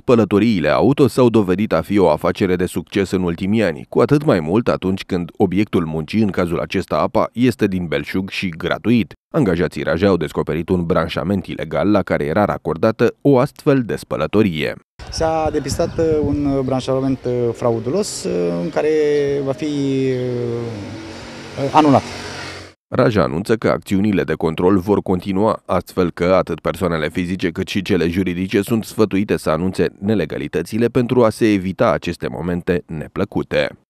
Spălătoriile auto s-au dovedit a fi o afacere de succes în ultimii ani, cu atât mai mult atunci când obiectul muncii, în cazul acesta apa, este din belșug și gratuit. Angajații Raja au descoperit un branșament ilegal la care era acordată o astfel de spălătorie. S-a depistat uh, un branșament uh, fraudulos uh, în care va fi anulat. Raja anunță că acțiunile de control vor continua, astfel că atât persoanele fizice cât și cele juridice sunt sfătuite să anunțe nelegalitățile pentru a se evita aceste momente neplăcute.